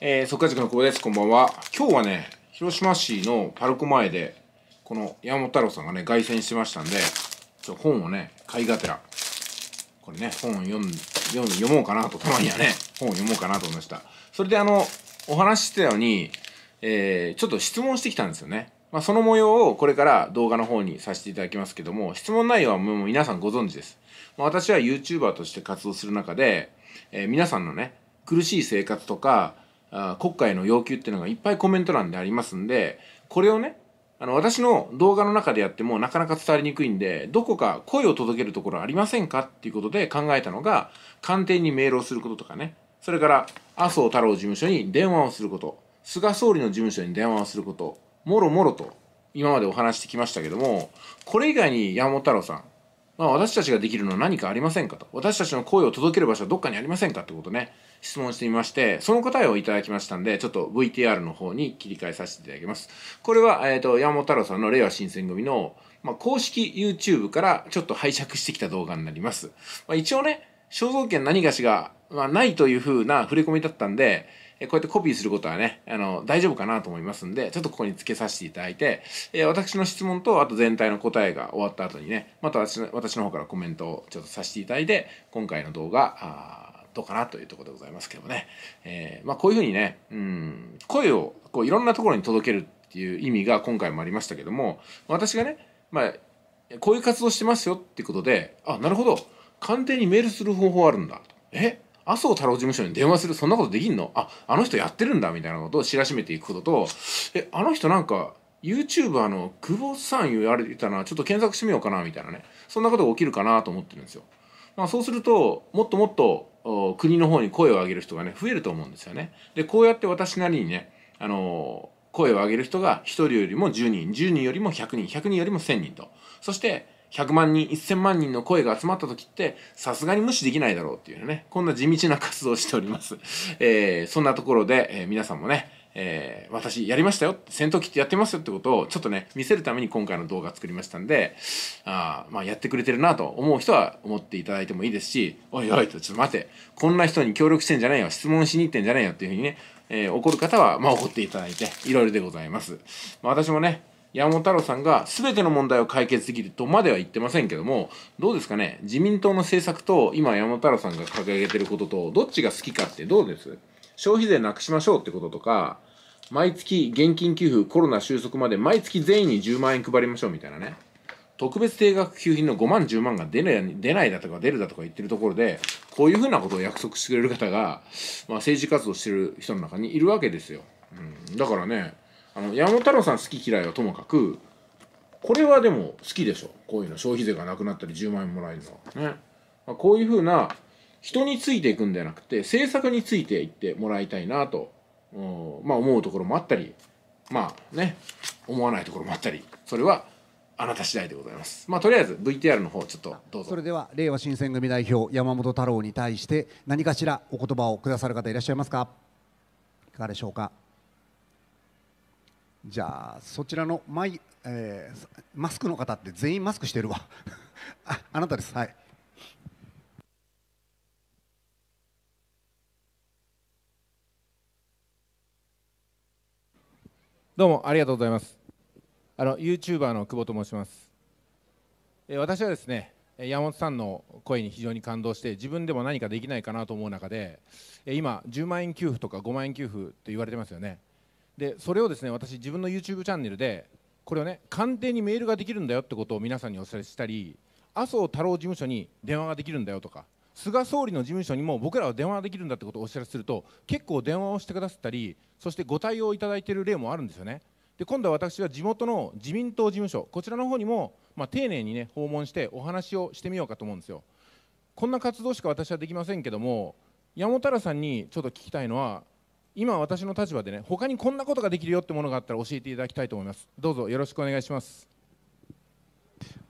えー、速稼塾の久保です。こんばんは。今日はね、広島市のパルコ前で、この山本太郎さんがね、凱旋してましたんで、ちょ本をね、買いがてら、これね、本を読ん読読もうかなと、たまにはね、本を読もうかなと思いました。それであの、お話ししてたように、えー、ちょっと質問してきたんですよね。まあ、その模様をこれから動画の方にさせていただきますけども、質問内容はもう皆さんご存知です。まあ、私は YouTuber として活動する中で、えー、皆さんのね、苦しい生活とか、あ国会の要求っていうのがいっぱいコメント欄でありますんで、これをね、あの、私の動画の中でやってもなかなか伝わりにくいんで、どこか声を届けるところありませんかっていうことで考えたのが、官邸にメールをすることとかね、それから麻生太郎事務所に電話をすること、菅総理の事務所に電話をすること、もろもろと今までお話してきましたけども、これ以外に山本太郎さん、まあ、私たちができるのは何かありませんかと私たちの声を届ける場所はどっかにありませんかってことね質問してみましてその答えをいただきましたんでちょっと VTR の方に切り替えさせていただきますこれは、えーと、山本太郎さんの令和新選組の、まあ、公式 YouTube からちょっと拝借してきた動画になります、まあ、一応ね肖像権何かしが、まあ、ないというふうな触れ込みだったんでこうやってコピーすることはね、あの、大丈夫かなと思いますんで、ちょっとここに付けさせていただいて、え私の質問と、あと全体の答えが終わった後にね、また私私の方からコメントをちょっとさせていただいて、今回の動画、あどうかなというところでございますけどもね。えー、まあ、こういうふうにね、うん、声をこういろんなところに届けるっていう意味が今回もありましたけども、私がね、まあ、こういう活動してますよっていうことで、あ、なるほど、官邸にメールする方法あるんだ。え麻生太郎事務所に電話するそんなことできんのああの人やってるんだみたいなことを知らしめていくこととえあの人なんか YouTuber の久保さん言われてたなちょっと検索してみようかなみたいなねそんなことが起きるかなと思ってるんですよ。まあ、そうするともっともっと国の方に声を上げる人がね増えると思うんですよね。でこうやって私なりにねあの声を上げる人が1人よりも10人10人よりも100人100人よりも1000人とそして100万人、1000万人の声が集まった時って、さすがに無視できないだろうっていうね、こんな地道な活動をしております。えー、そんなところで、えー、皆さんもね、えー、私やりましたよ、戦闘機ってやってますよってことをちょっとね、見せるために今回の動画作りましたんで、あまあ、やってくれてるなと思う人は思っていただいてもいいですし、おいおいと、ちょっと待って、こんな人に協力してんじゃないよ、質問しに行ってんじゃないよっていうふうにね、えー、怒る方は、まあ、怒っていただいて、いろいろでございます。まあ、私もね、山本太郎さんが全ての問題を解決できるとまでは言ってませんけどもどうですかね自民党の政策と今山本太郎さんが掲げてることとどっちが好きかってどうです消費税なくしましょうってこととか毎月現金給付コロナ収束まで毎月全員に10万円配りましょうみたいなね特別定額給付の5万10万が出ない出ないだとか出るだとか言ってるところでこういうふうなことを約束してくれる方が、まあ、政治活動してる人の中にいるわけですよ、うん、だからねあの山本太郎さん好き嫌いはともかくこれはでも好きでしょこういうの消費税がなくなったり10万円もらえるのはね、まあ、こういうふうな人についていくんではなくて政策についていってもらいたいなと、まあ、思うところもあったりまあね思わないところもあったりそれはあなた次第でございます。まあ、とりあえず VTR の方ちょっとどうぞ。それでは令和新選組代表山本太郎に対して何かしらお言葉をくださる方いらっしゃいますか。いかがでしょうか。じゃあそちらのマイ、えー、マスクの方って全員マスクしてるわ ああなたですはいどうもありがとうございますあの YouTuber の久保と申しますえ私はですね山本さんの声に非常に感動して自分でも何かできないかなと思う中でえ今10万円給付とか5万円給付って言われてますよねでそれをですね私自分の YouTube チャンネルでこれをね官邸にメールができるんだよってことを皆さんにお伝えしたり麻生太郎事務所に電話ができるんだよとか菅総理の事務所にも僕らは電話ができるんだってことをお知らせすると結構電話をしてくださったりそしてご対応いただいている例もあるんですよね。で今度は私は地元の自民党事務所こちらの方にも、まあ、丁寧にね訪問してお話をしてみようかと思うんですよこんな活動しか私はできませんけども山本太さんにちょっと聞きたいのは今私の立場でね他にこんなことができるよってものがあったら教えていただきたいと思いますどうぞよろしくお願いします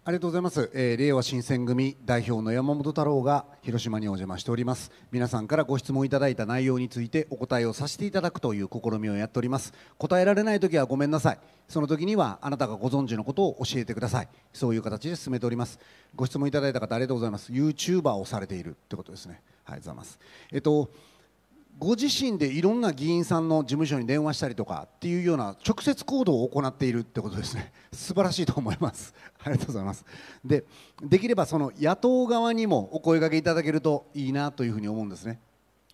ありがとうございます、えー、令和新選組代表の山本太郎が広島にお邪魔しております皆さんからご質問いただいた内容についてお答えをさせていただくという試みをやっております答えられない時はごめんなさいその時にはあなたがご存知のことを教えてくださいそういう形で進めておりますご質問いただいた方ありがとうございます YouTuber をされているってことですねはいざますえっとご自身でいろんな議員さんの事務所に電話したりとかっていうような直接行動を行っているってことですね 素晴らしいと思います ありがとうございますでできればその野党側にもお声がけいただけるといいなというふうに思うんですね、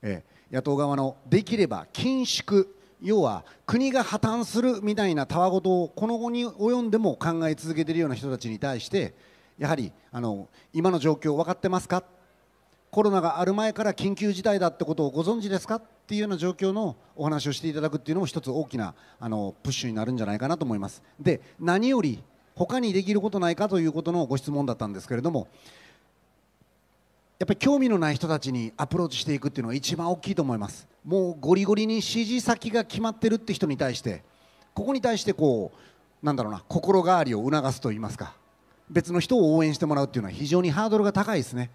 えー、野党側のできれば緊縮要は国が破綻するみたいなたわごとをこの後に及んでも考え続けているような人たちに対してやはりあの今の状況分かってますかコロナがある前から緊急事態だってことをご存知ですかっていうような状況のお話をしていただくっていうのも一つ大きなあのプッシュになるんじゃないかなと思います。で何より他にできることないかということのご質問だったんですけれどもやっぱり興味のない人たちにアプローチしていくっていうのが一番大きいと思いますもうゴリゴリに支持先が決まってるって人に対してここに対してこうなんだろうな心変わりを促すといいますか別の人を応援してもらうっていうのは非常にハードルが高いですね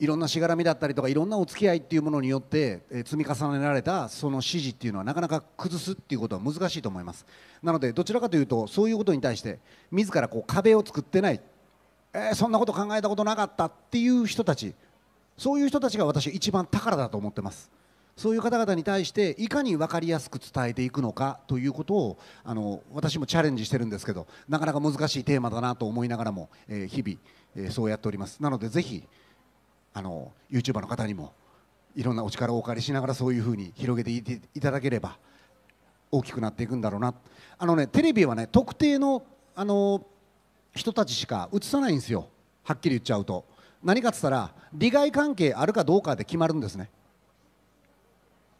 いろんなしがらみだったりとかいろんなお付き合いっていうものによって、え積み重ねられたその支持っていうのはなかなか崩すっていうことは難しいと思いますなのでどちらかというとそういうことに対して自らこう壁を作ってない、えー、そんなこと考えたことなかったっていう人たちそういう人たちが私一番宝だと思ってますそういう方々に対していかに分かりやすく伝えていくのかということをあの私もチャレンジしてるんですけどなかなか難しいテーマだなと思いながらも、えー、日々、えー、そうやっておりますなのでぜひあの YouTuber の方にもいろんなお力をお借りしながらそういうふうに広げていただければ大きくなっていくんだろうなあのねテレビはね特定のあの人たちしか映さないんですよはっきり言っちゃうと何かっつったら利害関係あるかどうかで決まるんですね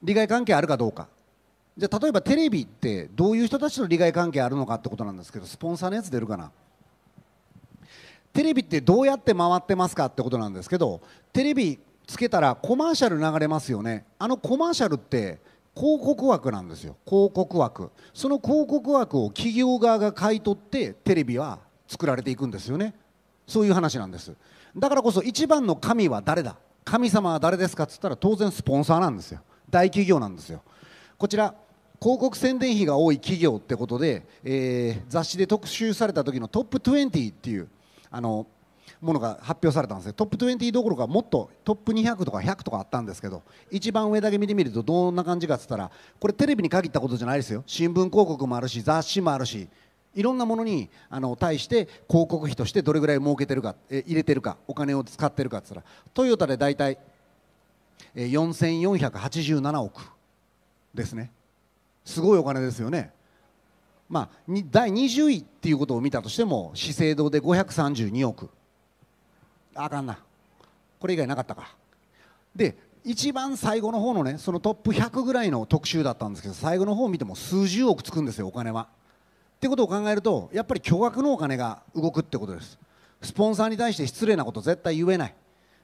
利害関係あるかどうかじゃあ例えばテレビってどういう人たちと利害関係あるのかってことなんですけどスポンサーのやつ出るかなテレビってどうやって回ってますかってことなんですけどテレビつけたらコマーシャル流れますよねあのコマーシャルって広告枠なんですよ広告枠その広告枠を企業側が買い取ってテレビは作られていくんですよねそういう話なんですだからこそ一番の神は誰だ神様は誰ですかっつったら当然スポンサーなんですよ大企業なんですよこちら広告宣伝費が多い企業ってことで、えー、雑誌で特集された時のトップ20っていうあのものが発表されたんですトップ20どころかもっとトップ200とか100とかあったんですけど一番上だけ見てみるとどんな感じかっつったらこれテレビに限ったことじゃないですよ新聞広告もあるし雑誌もあるしいろんなものにあの対して広告費としてどれぐらい儲けてるかえ入れてるかお金を使ってるかっつったらトヨタで大体4487億ですねすごいお金ですよねまあ、第20位っていうことを見たとしても資生堂で532億あかんなこれ以外なかったかで一番最後の方のねそのトップ100ぐらいの特集だったんですけど最後の方を見ても数十億つくんですよお金は。ってことを考えるとやっぱり巨額のお金が動くってことですスポンサーに対して失礼なこと絶対言えない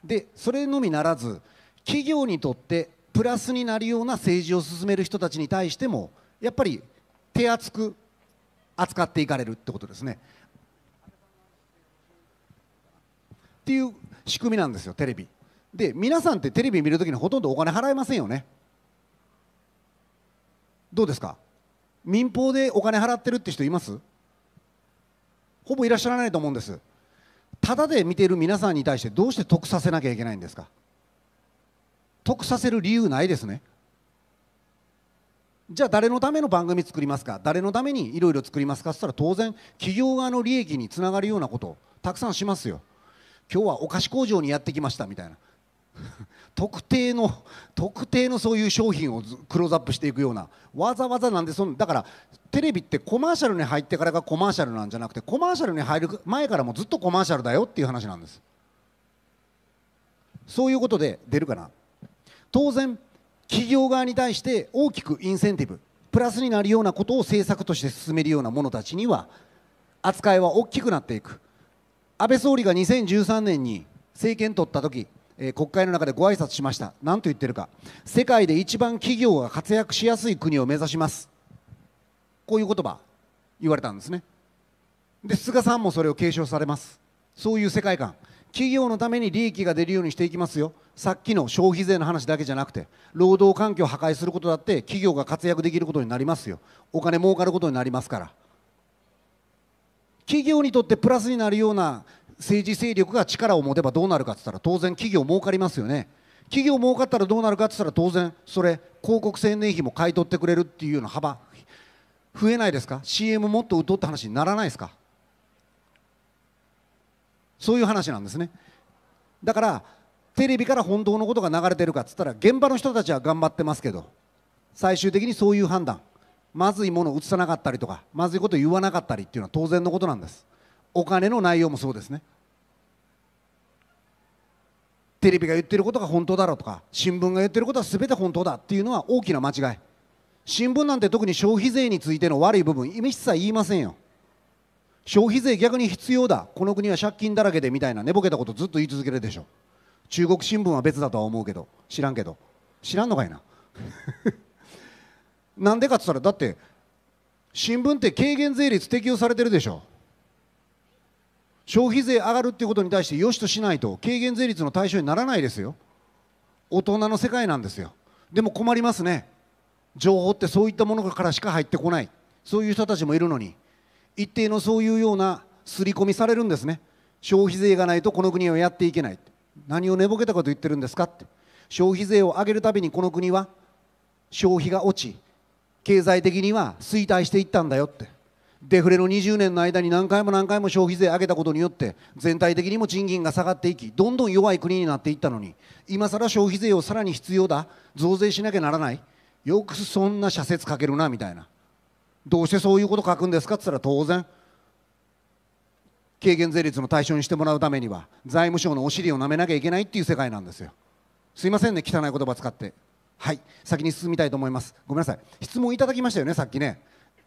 でそれのみならず企業にとってプラスになるような政治を進める人たちに対してもやっぱり手厚く扱っていかれるってことですね。っていう仕組みなんですよテレビ。で皆さんってテレビ見るときにほとんどお金払いませんよね。どうですか民放でお金払ってるって人いますほぼいらっしゃらないと思うんです。ただで見ている皆さんに対してどうして得させなきゃいけないんですか得させる理由ないですねじゃあ誰のための番組作りますか誰のためにいろいろ作りますかって言ったら当然企業側の利益につながるようなことをたくさんしますよ今日はお菓子工場にやってきましたみたいな 特定の特定のそういう商品をクローズアップしていくようなわざわざなんでそのだからテレビってコマーシャルに入ってからがコマーシャルなんじゃなくてコマーシャルに入る前からもずっとコマーシャルだよっていう話なんですそういうことで出るかな当然企業側に対して大きくインセンティブプラスになるようなことを政策として進めるような者たちには扱いは大きくなっていく安倍総理が2013年に政権取った時、え国会の中でご挨拶しました何と言ってるか世界で一番企業が活躍しやすい国を目指しますこういう言葉言われたんですねで菅さんもそれを継承されますそういう世界観企業のために利益が出るようにしていきますよさっきの消費税の話だけじゃなくて労働環境を破壊することだって企業が活躍できることになりますよお金儲かることになりますから企業にとってプラスになるような政治勢力が力を持てばどうなるかって言ったら当然企業儲かりますよね企業儲かったらどうなるかって言ったら当然それ広告宣伝費も買い取ってくれるっていうような幅増えないですか CM もっと打とうって話にならないですかそういう話なんですねだからテレビから本当のことが流れてるかっつったら現場の人たちは頑張ってますけど最終的にそういう判断まずいものを映さなかったりとかまずいこと言わなかったりっていうのは当然のことなんですお金の内容もそうですねテレビが言ってることが本当だろうとか新聞が言ってることは全て本当だっていうのは大きな間違い新聞なんて特に消費税についての悪い部分意味一切言いませんよ消費税逆に必要だこの国は借金だらけでみたいな寝ぼけたことずっと言い続けるでしょ中国新聞は別だとは思うけど知らんけど知らんのかいな なんでかっつったらだって新聞って軽減税率適用されてるでしょ消費税上がるっていうことに対してよしとしないと軽減税率の対象にならないですよ大人の世界なんですよでも困りますね情報ってそういったものからしか入ってこないそういう人たちもいるのに一定のそういうような刷り込みされるんですね消費税がないとこの国はやっていけない何を寝ぼけたこと言ってるんですかって消費税を上げるたびにこの国は消費が落ち経済的には衰退していったんだよってデフレの20年の間に何回も何回も消費税上げたことによって全体的にも賃金が下がっていきどんどん弱い国になっていったのに今更消費税をさらに必要だ増税しなきゃならないよくそんな社説かけるなみたいなどうしてそういうこと書くんですかっつ言ったら当然軽減税率の対象にしてもらうためには財務省のお尻を舐めなきゃいけないっていう世界なんですよすいませんね汚い言葉使ってはい先に進みたいと思いますごめんなさい質問いただきましたよねさっきね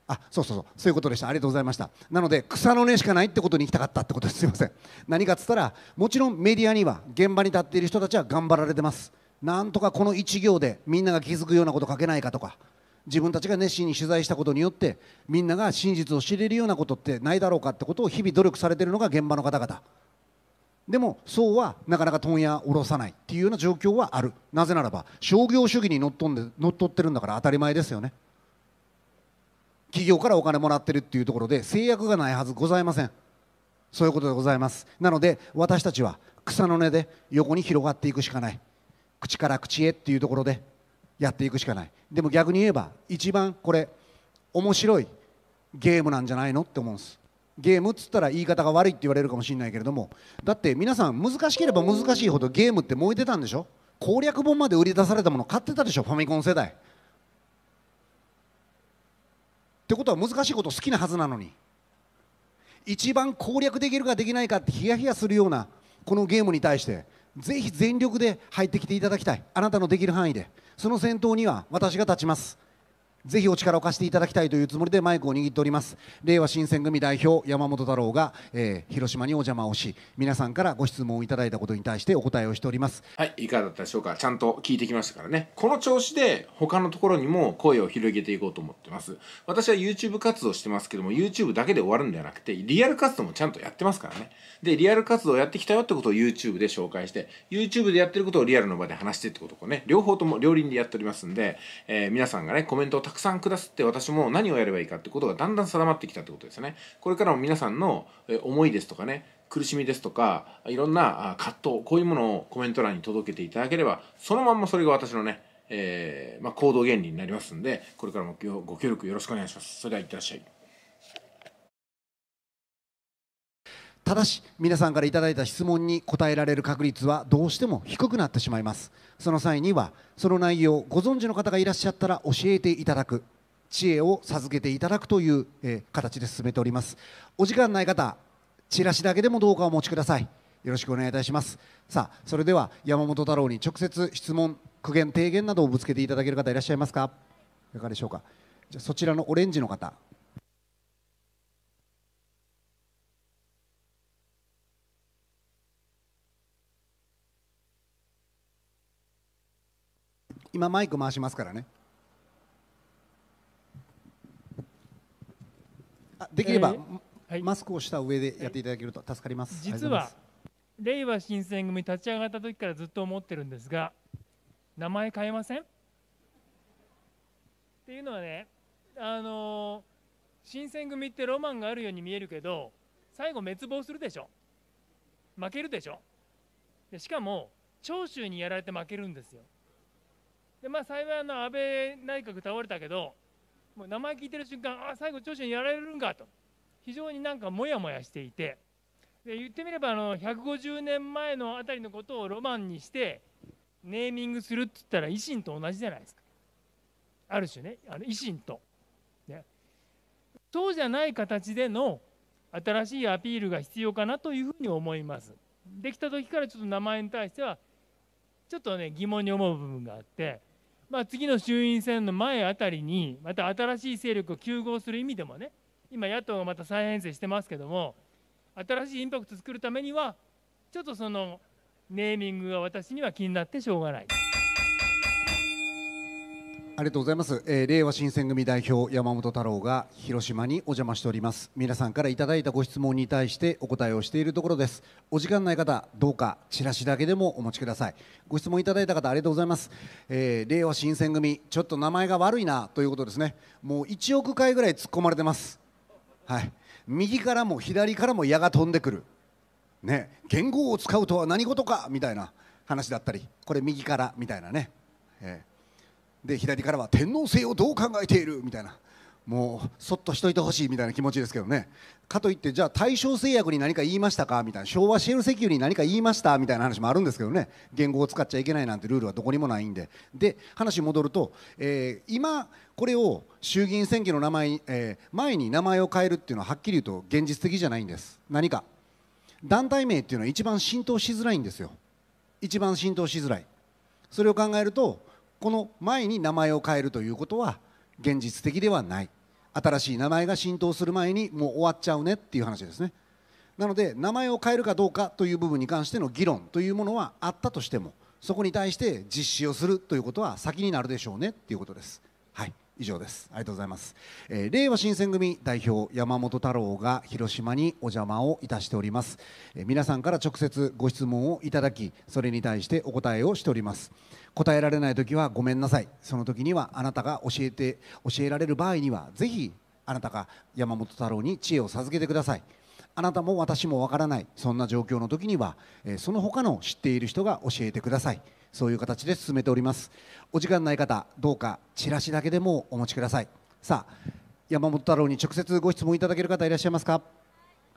あそうそうそうそういうことでしたありがとうございましたなので草の根しかないってことに行きたかったってことですすいません何かっつったらもちろんメディアには現場に立っている人たちは頑張られてますなんとかこの1行でみんなが気づくようなこと書けないかとか自分たちが熱心に取材したことによってみんなが真実を知れるようなことってないだろうかってことを日々努力されているのが現場の方々でもそうはなかなか問屋を下ろさないっていうような状況はあるなぜならば商業主義にのっとんでのっとってるんだから当たり前ですよね企業からお金もらってるっていうところで制約がないはずございませんそういうことでございますなので私たちは草の根で横に広がっていくしかない口から口へっていうところでやっていくしかないでも逆に言えば一番これ面白いゲームなんじゃないのって思うんですゲームっつったら言い方が悪いって言われるかもしれないけれどもだって皆さん難しければ難しいほどゲームって燃えてたんでしょ攻略本まで売り出されたもの買ってたでしょファミコン世代ってことは難しいこと好きなはずなのに一番攻略できるかできないかってヒヤヒヤするようなこのゲームに対してぜひ全力で入ってきていただきたいあなたのできる範囲でその先頭には私が立ちますぜひお力を貸していただきたいというつもりでマイクを握っております令和新選組代表山本太郎が、えー、広島にお邪魔をし皆さんからご質問をいただいたことに対してお答えをしておりますはいいかがだったでしょうかちゃんと聞いてきましたからねこの調子で他のところにも声を広げていこうと思ってます私は YouTube 活動してますけども YouTube だけで終わるんではなくてリアル活動もちゃんとやってますからねでリアル活動をやってきたよってことを YouTube で紹介して YouTube でやってることをリアルの場で話してってことをね両方とも両輪でやっておりますんで、えー、皆さんがねコメントをたくさん下すって私も何をやればいいかってことがだんだん定まってきたってことですね。これからも皆さんの思いですとかね苦しみですとかいろんな葛藤こういうものをコメント欄に届けていただければそのまんまそれが私のね、えー、まあ、行動原理になりますんでこれからもご協力よろしくお願いします。それではいってらっしゃい。ただし皆さんから頂いた質問に答えられる確率はどうしても低くなってしまいますその際にはその内容をご存知の方がいらっしゃったら教えていただく知恵を授けていただくという、えー、形で進めておりますお時間ない方チラシだけでもどうかお持ちくださいよろしくお願いいたしますさあそれでは山本太郎に直接質問苦言提言などをぶつけていただける方いらっしゃいますかいかがでしょうかじゃそちらのオレンジの方今マイク回しますからねあできれば、えー、マスクをした上でやっていただけると助かります、はい、実はれいわ新選組立ち上がった時からずっと思ってるんですが名前変えませんっていうのはねあのー、新選組ってロマンがあるように見えるけど最後滅亡するでしょ負けるでしょでしかも長州にやられて負けるんですよでまあ、幸いあの安倍内閣倒れたけど、もう名前聞いてる瞬間、あ最後、長州にやられるんかと、非常になんかもやもやしていて、で言ってみればあの、150年前のあたりのことをロマンにして、ネーミングするって言ったら、維新と同じじゃないですか、ある種ね、あの維新と、ね。そうじゃない形での新しいアピールが必要かなというふうに思います。できた時からちょっと名前に対してはちょっとね疑問に思う部分があってまあ、次の衆院選の前あたりに、また新しい勢力を休合する意味でもね、今、野党がまた再編成してますけども、新しいインパクトを作るためには、ちょっとそのネーミングが私には気になってしょうがない。ありがとうございます、えー、令和新選組代表山本太郎が広島にお邪魔しております皆さんからいただいたご質問に対してお答えをしているところですお時間ない方どうかチラシだけでもお持ちくださいご質問いただいた方ありがとうございます、えー、令和新選組ちょっと名前が悪いなということですねもう1億回ぐらい突っ込まれてますはい右からも左からも矢が飛んでくるね言語を使うとは何事かみたいな話だったりこれ右からみたいなね、えーで左からは天皇制をどう考えているみたいなもうそっとしといてほしいみたいな気持ちですけどねかといってじゃあ大正製薬に何か言いましたかみたいな昭和シェル石油に何か言いましたみたいな話もあるんですけどね言語を使っちゃいけないなんてルールはどこにもないんでで話戻ると、えー、今これを衆議院選挙の名前、えー、前に名前を変えるっていうのははっきり言うと現実的じゃないんです何か団体名っていうのは一番浸透しづらいんですよ一番浸透しづらいそれを考えるとこの前に名前を変えるということは現実的ではない新しい名前が浸透する前にもう終わっちゃうねっていう話ですねなので名前を変えるかどうかという部分に関しての議論というものはあったとしてもそこに対して実施をするということは先になるでしょうねっていうことです以上ですありがとうございます、えー、令和新選組代表山本太郎が広島にお邪魔をいたしております、えー、皆さんから直接ご質問をいただきそれに対してお答えをしております答えられない時はごめんなさいその時にはあなたが教えて教えられる場合にはぜひあなたが山本太郎に知恵を授けてくださいあなたも私もわからないそんな状況の時には、その他の知っている人が教えてくださいそういう形で進めておりますお時間ない方どうかチラシだけでもお持ちくださいさあ山本太郎に直接ご質問いただける方いらっしゃいますかありが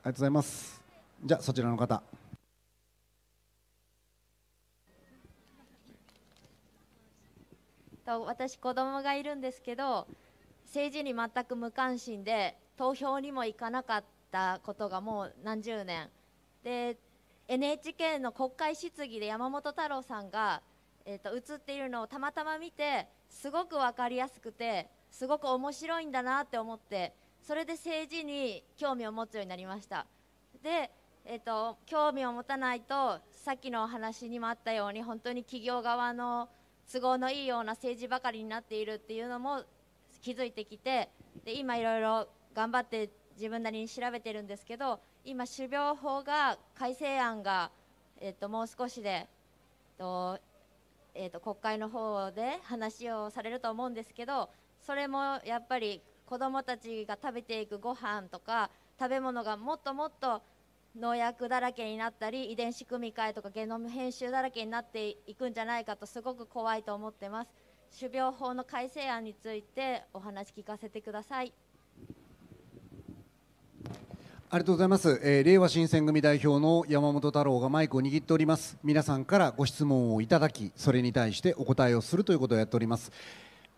とうございますじゃあそちらの方私子供がいるんですけど政治に全く無関心で投票にも行かなかったったことがもう何十年で NHK の国会質疑で山本太郎さんが、えー、と映っているのをたまたま見てすごく分かりやすくてすごく面白いんだなって思ってそれで政治に興味を持つようになりましたで、えーと、興味を持たないとさっきのお話にもあったように本当に企業側の都合のいいような政治ばかりになっているっていうのも気づいてきてで今いろいろ頑張って自分なりに調べてるんですけど今種苗法が改正案が、えっと、もう少しで、えっとえっと、国会の方で話をされると思うんですけどそれもやっぱり子どもたちが食べていくご飯とか食べ物がもっともっと農薬だらけになったり遺伝子組み換えとかゲノム編集だらけになっていくんじゃないかとすごく怖いと思ってます種苗法の改正案についてお話聞かせてください。ありがとうございます、えー、令和新選組代表の山本太郎がマイクを握っております皆さんからご質問をいただきそれに対してお答えをするということをやっております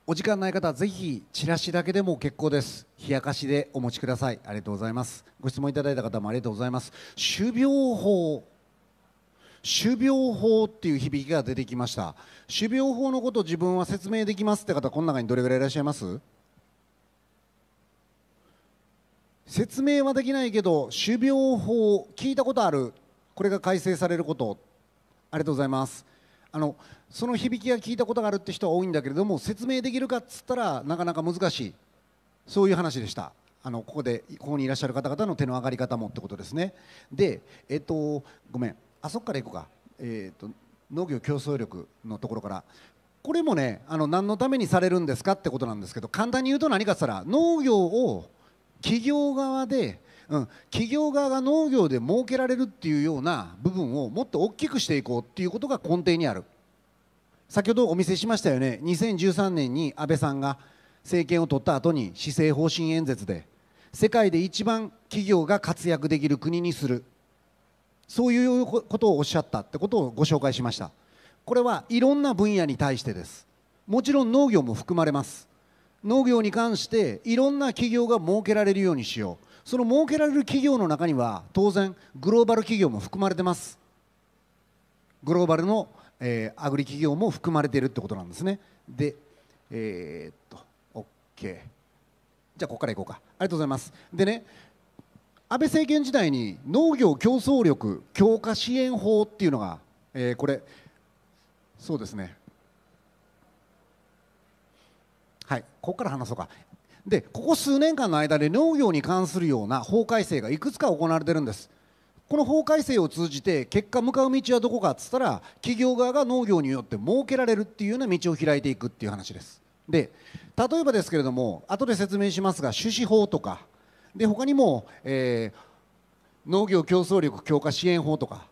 お時間ない方はぜひチラシだけでも結構です冷やかしでお持ちくださいありがとうございますご質問いただいた方もありがとうございます種苗法種苗法っていう響きが出てきました種苗法のことを自分は説明できますって方この中にどれぐらいいらっしゃいます説明はできないけど種苗法聞いたことあるこれが改正されることありがとうございますあのその響きが聞いたことがあるって人は多いんだけれども説明できるかっつったらなかなか難しいそういう話でしたあのここでここにいらっしゃる方々の手の上がり方もってことですねでえっとごめんあそこからいこうか、えっと農業競争力のところからこれもねあの何のためにされるんですかってことなんですけど簡単に言うと何かっつったら農業を企業側で、うん、企業側が農業で儲けられるっていうような部分をもっと大きくしていこうっていうことが根底にある先ほどお見せしましたよね2013年に安倍さんが政権を取った後に施政方針演説で世界で一番企業が活躍できる国にするそういうことをおっしゃったってことをご紹介しましたこれはいろんな分野に対してですもちろん農業も含まれます農業に関していろんな企業が設けられるようにしようその設けられる企業の中には当然グローバル企業も含まれてますグローバルの、えー、アグリ企業も含まれているってことなんですねでえー、っと OK じゃあここからいこうかありがとうございますでね安倍政権時代に農業競争力強化支援法っていうのが、えー、これそうですねはい、ここから話そうかでここ数年間の間で農業に関するような法改正がいくつか行われてるんですこの法改正を通じて結果向かう道はどこかっつったら企業側が農業によって設けられるっていうような道を開いていくっていう話ですで例えばですけれども後で説明しますが種子法とかで他にも、えー、農業競争力強化支援法とか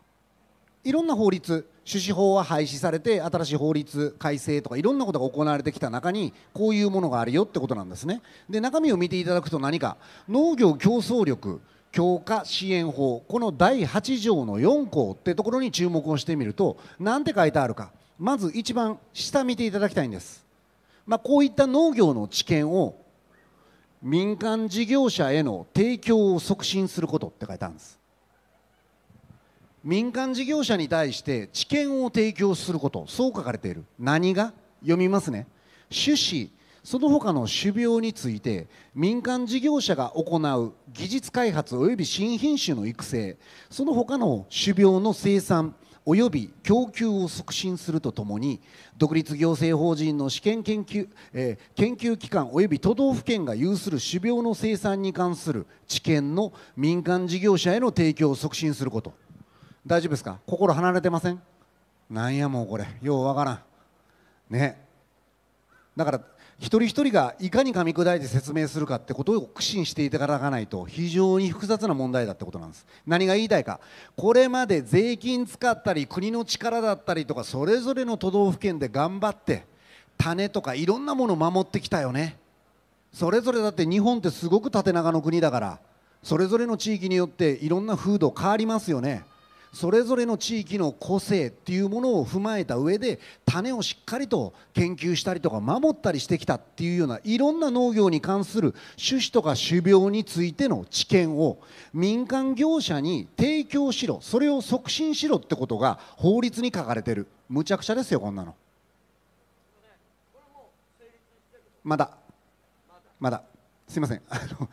いろんな法律種子法は廃止されて新しい法律改正とかいろんなことが行われてきた中にこういうものがあるよってことなんですねで中身を見ていただくと何か農業競争力強化支援法この第8条の4項ってところに注目をしてみると何て書いてあるかまず一番下見ていただきたいんです、まあ、こういった農業の知見を民間事業者への提供を促進することって書いてあるんです民間事業者に対して知見を提供することそう書かれている何が読みますね種子その他の種苗について民間事業者が行う技術開発及び新品種の育成その他の種苗の生産及び供給を促進するとともに独立行政法人の試験研究,、えー、研究機関及び都道府県が有する種苗の生産に関する知見の民間事業者への提供を促進すること大丈夫ですか心離れてませんなんやもうこれようわからんねだから一人一人がいかに噛み砕いて説明するかってことを苦心していただかないと非常に複雑な問題だってことなんです何が言いたいかこれまで税金使ったり国の力だったりとかそれぞれの都道府県で頑張って種とかいろんなものを守ってきたよねそれぞれだって日本ってすごく縦長の国だからそれぞれの地域によっていろんな風土変わりますよねそれぞれの地域の個性っていうものを踏まえた上で種をしっかりと研究したりとか守ったりしてきたっていうようないろんな農業に関する種子とか種苗についての知見を民間業者に提供しろそれを促進しろってことが法律に書かれてるむちゃくちゃですよこんなのまだまだすいませんあの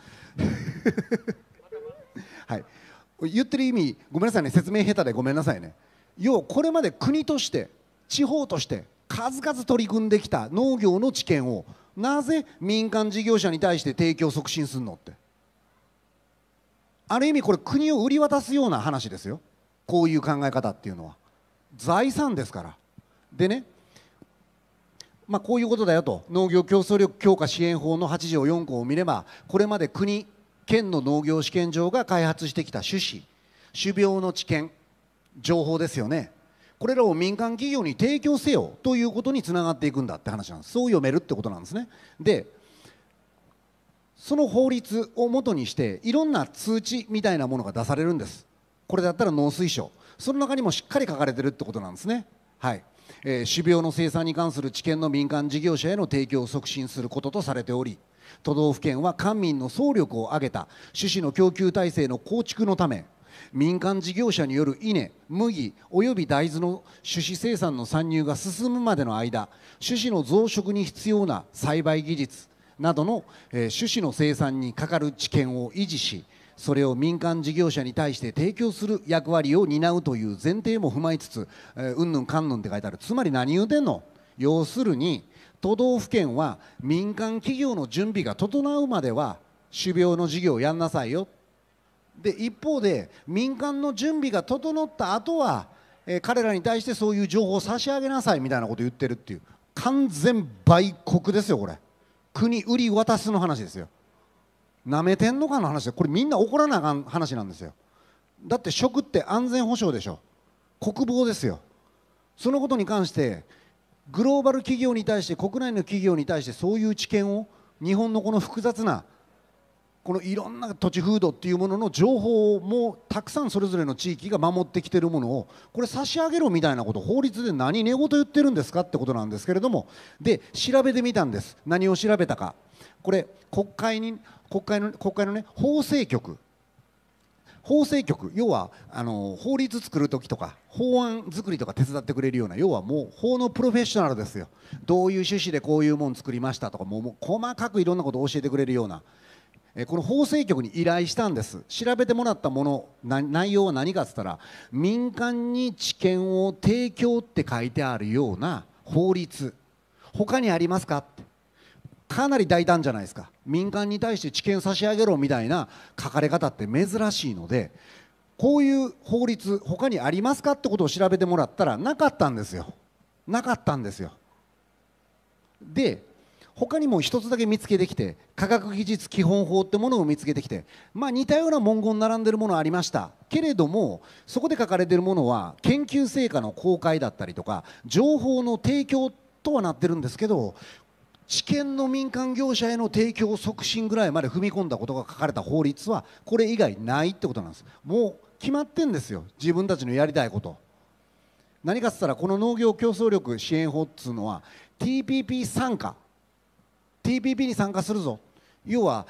言ってる意味ごめんなさいね説明下手でごめんなさいね要はこれまで国として地方として数々取り組んできた農業の知見をなぜ民間事業者に対して提供促進するのってある意味これ国を売り渡すような話ですよこういう考え方っていうのは財産ですからでねまあ、こういうことだよと農業競争力強化支援法の8条4項を見ればこれまで国県の農業試験場が開発してきた種子種苗の知見情報ですよねこれらを民間企業に提供せよということにつながっていくんだって話なんですそう読めるってことなんですねでその法律をもとにしていろんな通知みたいなものが出されるんですこれだったら農水省その中にもしっかり書かれてるってことなんですねはいえー、種苗の生産に関する知見の民間事業者への提供を促進することとされており都道府県は官民の総力を挙げた種子の供給体制の構築のため民間事業者による稲麦および大豆の種子生産の参入が進むまでの間種子の増殖に必要な栽培技術などの、え種子の生産にかかる知見を維持しそれを民間事業者に対して提供する役割を担うという前提も踏まえつつ、うんぬんかんぬんって書いてあるつまり何言うてんの要するに都道府県は民間企業の準備が整うまでは種苗の事業をやんなさいよで一方で民間の準備が整った後は、えー、彼らに対してそういう情報を差し上げなさいみたいなこと言ってるっていう完全売国ですよこれ国売り渡すの話ですよなめてんのかの話でこれみんな怒らなあかん話なんですよだって食って安全保障でしょ国防ですよそのことに関してグローバル企業に対して国内の企業に対してそういう知見を日本のこの複雑なこのいろんな土地風土っていうものの情報もたくさんそれぞれの地域が守ってきてるものをこれ差し上げろみたいなこと法律で何寝言言ってるんですかってことなんですけれどもで調べてみたんです何を調べたかこれ国会に国会の国会のね法制局法制局要はあの法律作る時とか法案作りとか手伝ってくれるような要はもう法のプロフェッショナルですよどういう趣旨でこういうもん作りましたとかもう細かくいろんなことを教えてくれるようなこの法制局に依頼したんです調べてもらったもの内容は何かっつったら民間に知見を提供って書いてあるような法律他にありますかってかなり大胆じゃないですか民間に対して知見差し上げろみたいな書かれ方って珍しいのでこういう法律他にありますかってことを調べてもらったらなかったんですよなかったんですよで他にも一つだけ見つけてきて科学技術基本法ってものを見つけてきてまあ似たような文言並んでるものありましたけれどもそこで書かれてるものは研究成果の公開だったりとか情報の提供とはなってるんですけど地権の民間業者への提供促進ぐらいまで踏み込んだことが書かれた法律はこれ以外ないってことなんですもう決まってんですよ自分たちのやりたいこと何かっつったらこの農業競争力支援法っつうのは TPP 参加 TPP に参加するぞ要は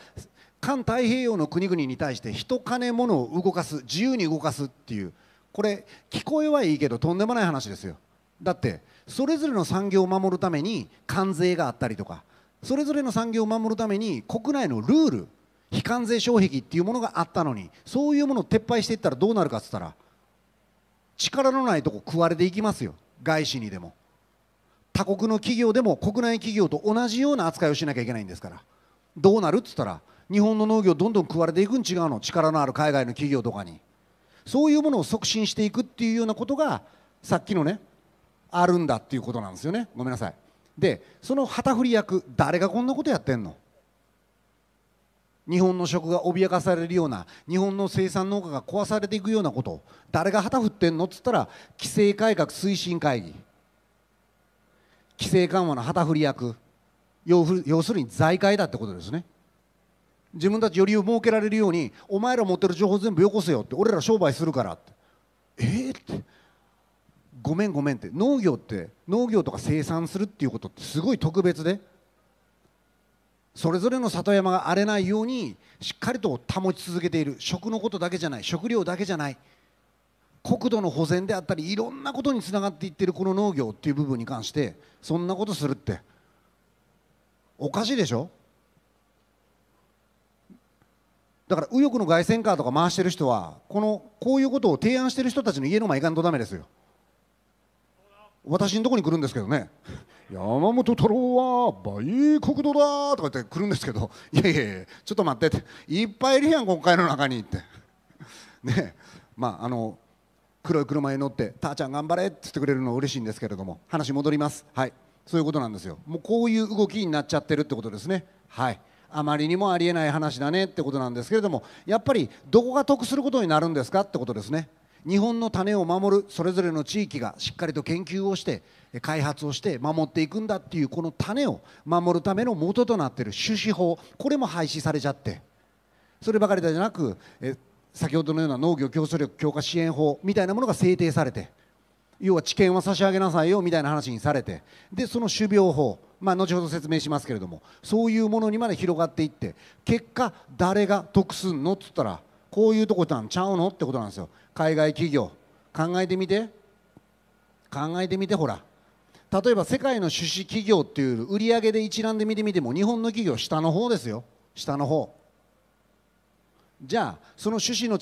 環太平洋の国々に対して人金物を動かす自由に動かすっていうこれ聞こえはいいけどとんでもない話ですよだってそれぞれの産業を守るために関税があったりとかそれぞれの産業を守るために国内のルール非関税障壁っていうものがあったのにそういうものを撤廃していったらどうなるかっつったら力のないとこ食われていきますよ外資にでも他国の企業でも国内企業と同じような扱いをしなきゃいけないんですからどうなるっつったら日本の農業どんどん食われていくん違うの力のある海外の企業とかにそういうものを促進していくっていうようなことがさっきのねあるんだっていうことなんですよねごめんなさいでその旗振り役誰がこんなことやってんの日本の食が脅かされるような日本の生産農家が壊されていくようなこと誰が旗振ってんのっつったら規制改革推進会議規制緩和の旗振り役要するに財界だってことですね自分たちよりを設けられるようにお前ら持ってる情報全部よこせよって俺ら商売するからってえー、ってごめんごめんって農業って農業とか生産するっていうことってすごい特別でそれぞれの里山が荒れないようにしっかりと保ち続けている食のことだけじゃない食料だけじゃない国土の保全であったりいろんなことにつながっていってるこの農業っていう部分に関してそんなことするっておかしいでしょだから右翼の凱旋カーとか回してる人はこのこういうことを提案してる人たちの家の前行かんとダメですよ。私のとこに来るんですけどね「山本太郎は売国土だ」とか言って来るんですけど「いやいやいやちょっと待って」って「いっぱいいるやん国会の中に」って ねまああの黒い車に乗って「たーちゃん頑張れ」って言ってくれるの嬉しいんですけれども話戻りますはいそういうことなんですよもうこういう動きになっちゃってるってことですねはいあまりにもありえない話だねってことなんですけれどもやっぱりどこが得することになるんですかってことですね日本の種を守るそれぞれの地域がしっかりと研究をして開発をして守っていくんだっていうこの種を守るための元となっている種子法これも廃止されちゃってそればかりではなく先ほどのような農業競争力強化支援法みたいなものが制定されて要は知見は差し上げなさいよみたいな話にされてでその種苗法まあ、後ほど説明しますけれどもそういうものにまで広がっていって結果誰が得すんのっつったらこういうとこなんちゃうのってことなんですよ海外企業考えてみて考えてみてほら例えば世界の種子企業っていう売り上げで一覧で見てみても日本の企業下の方ですよ下の方じゃあその種子の